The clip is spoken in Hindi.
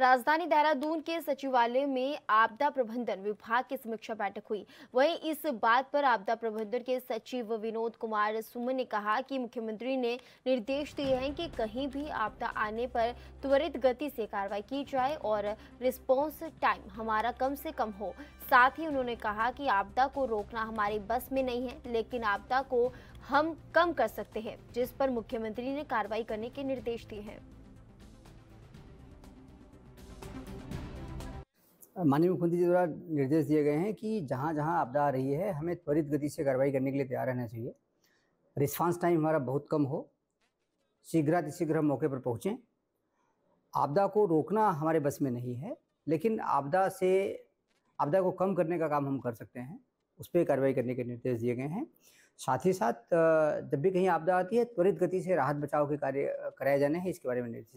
राजधानी देहरादून के सचिवालय में आपदा प्रबंधन विभाग की समीक्षा बैठक हुई वहीं इस बात पर आपदा प्रबंधन के सचिव विनोद कुमार सुमन ने कहा कि मुख्यमंत्री ने निर्देश दिए हैं कि कहीं भी आपदा आने पर त्वरित गति से कार्रवाई की जाए और रिस्पॉन्स टाइम हमारा कम से कम हो साथ ही उन्होंने कहा कि आपदा को रोकना हमारे बस में नहीं है लेकिन आपदा को हम कम कर सकते हैं जिस पर मुख्यमंत्री ने कार्रवाई करने के निर्देश दिए हैं माननीय मुख्यमंत्री जी द्वारा निर्देश दिए गए हैं कि जहाँ जहाँ आपदा आ रही है हमें त्वरित गति से कार्रवाई करने के लिए तैयार रहना चाहिए रिस्पांस टाइम हमारा बहुत कम हो शीघ्रातिशीघ्र मौके पर पहुँचें आपदा को रोकना हमारे बस में नहीं है लेकिन आपदा से आपदा को कम करने का काम हम कर सकते हैं उस पर कार्रवाई करने के निर्देश दिए गए हैं साथ ही साथ जब भी कहीं आपदा आती है त्वरित गति से राहत बचाव के कार्य कराए जाने हैं इसके बारे में निर्देश